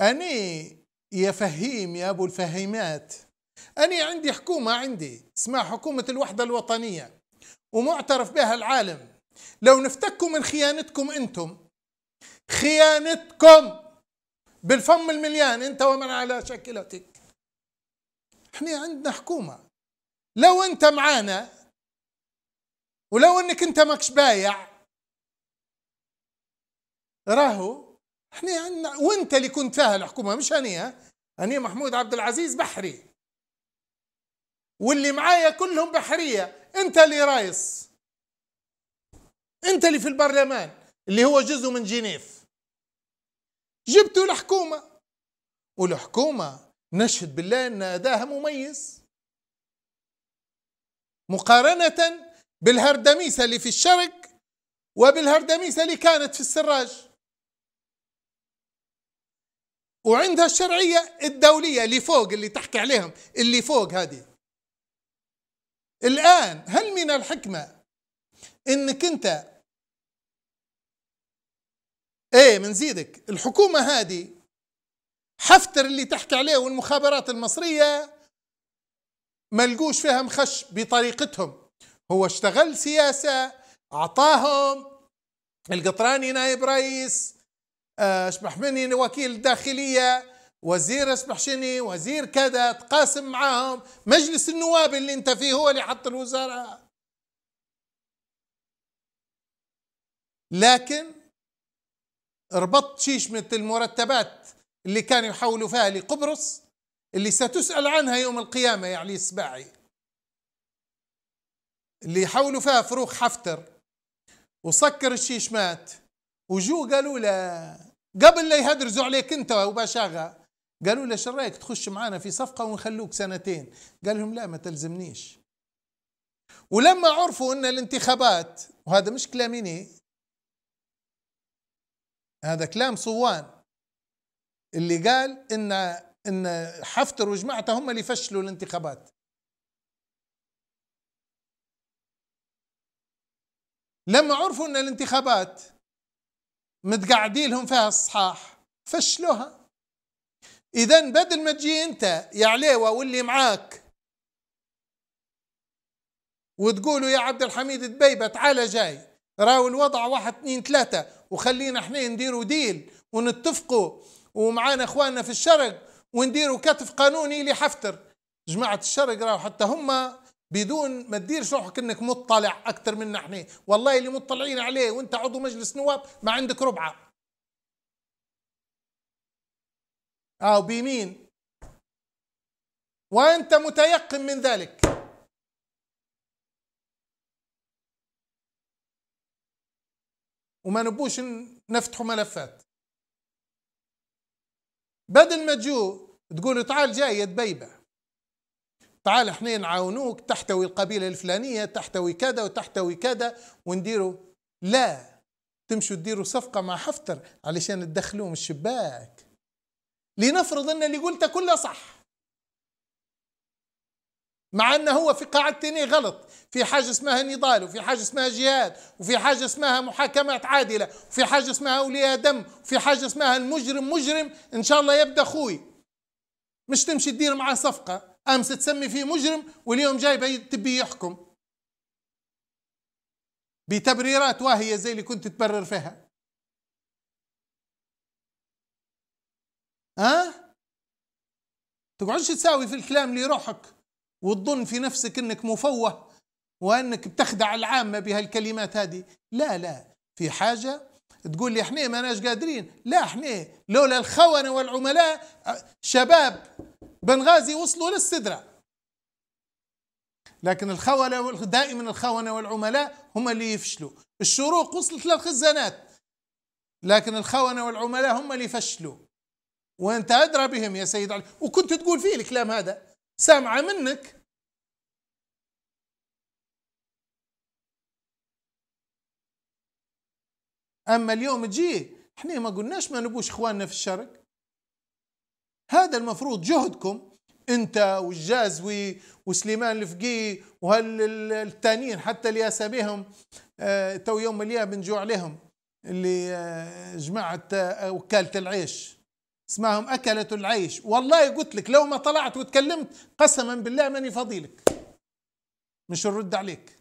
أني يا فهيم يا أبو الفهيمات أني عندي حكومة عندي اسمها حكومة الوحدة الوطنية ومعترف بها العالم لو نفتكوا من خيانتكم أنتم خيانتكم بالفم المليان أنت ومن على شكلتك احنا عندنا حكومة لو أنت معانا ولو أنك أنت ماكش بايع راهو احنا عندنا يعني وانت اللي كنت فيها الحكومه مش انا انا محمود عبد العزيز بحري واللي معايا كلهم بحريه انت اللي رايس انت اللي في البرلمان اللي هو جزء من جنيف جبتوا الحكومه والحكومه نشهد بالله ان اداها مميز مقارنه بالهردميسه اللي في الشرق وبالهردميسه اللي كانت في السراج وعندها الشرعية الدولية اللي فوق اللي تحكي عليهم اللي فوق هذه الآن هل من الحكمة انك انت ايه من زيدك الحكومة هذه حفتر اللي تحكي عليه والمخابرات المصرية ملقوش فيها مخش بطريقتهم هو اشتغل سياسة أعطاهم القطراني نائب رئيس اشبح آه، مني وكيل الداخلية وزير شني وزير كذا تقاسم معاهم مجلس النواب اللي انت فيه هو اللي حط الوزراء لكن ربطت شيشمة المرتبات اللي كانوا يحولوا فيها لقبرص اللي ستسأل عنها يوم القيامة يعني السباعي اللي يحولوا فيها فروخ حفتر وسكر الشيشمات وجو قالوا له قبل لا يهدرزوا عليك انت وباشاغا قالوا له شو رايك تخش معنا في صفقه ونخلوك سنتين قال لهم لا ما تلزمنيش ولما عرفوا ان الانتخابات وهذا مش كلاميني هذا كلام صوان اللي قال ان ان حفتر وجماعته هم اللي فشلوا الانتخابات لما عرفوا ان الانتخابات متقعدي لهم فيها الصحاح فشلوها اذا بدل ما تجي انت يا عليوه واللي معاك وتقولوا يا عبد الحميد دبيبه تعال جاي راهو الوضع واحد اثنين ثلاثه وخلينا احنا نديروا ديل ونتفقوا ومعانا اخواننا في الشرق ونديروا كتف قانوني لحفتر جماعه الشرق راهو حتى هما بدون ما تدير روحك انك مطلع اكثر منا احنا والله اللي مطلعين عليه وانت عضو مجلس نواب ما عندك ربعه او بيمين وانت متيقن من ذلك وما نبوش نفتحوا ملفات بدل ما تجو تقولوا تعال جاي يا دبيبه تعال احنا نعاونوك تحتوي القبيلة الفلانية تحتوي كذا وتحتوي كذا ونديروا لا تمشوا تديروا صفقة مع حفتر علشان تدخلوه من الشباك لنفرض ان اللي قلته كله صح مع انه هو في قاعدتين غلط في حاجه اسمها نضال وفي حاجه اسمها جهاد وفي حاجه اسمها محاكمات عادله وفي حاجه اسمها اولياء دم وفي حاجه اسمها المجرم مجرم ان شاء الله يبدا اخوي مش تمشي تدير معاه صفقه امس تسمي فيه مجرم واليوم جاي تبي يحكم بتبريرات واهيه زي اللي كنت تبرر فيها ها أه؟ تقعدش تساوي في الكلام لروحك وتظن في نفسك انك مفوه وانك بتخدع العامه بهالكلمات هذه لا لا في حاجه تقول لي احنا ما ناش قادرين لا احنا لولا الخونه والعملاء آه، شباب بنغازي وصلوا للسدرة لكن الخونة دائما الخونة والعملاء هم اللي يفشلوا الشروق وصلت للخزانات لكن الخونة والعملاء هم اللي فشلوا وانت ادرى بهم يا سيد علي وكنت تقول فيه الكلام هذا سامعة منك اما اليوم تجي احنا ما قلناش ما نبوش اخواننا في الشرق هذا المفروض جهدكم انت والجازوي وسليمان الفقي وهالتانيين حتى اللي اسابيهم اه تو يوم الياه بنجوع عليهم اللي اه جماعه اه وكاله العيش اسمعهم اكلة العيش والله قلت لك لو ما طلعت وتكلمت قسما بالله ماني فضيلك مش نرد عليك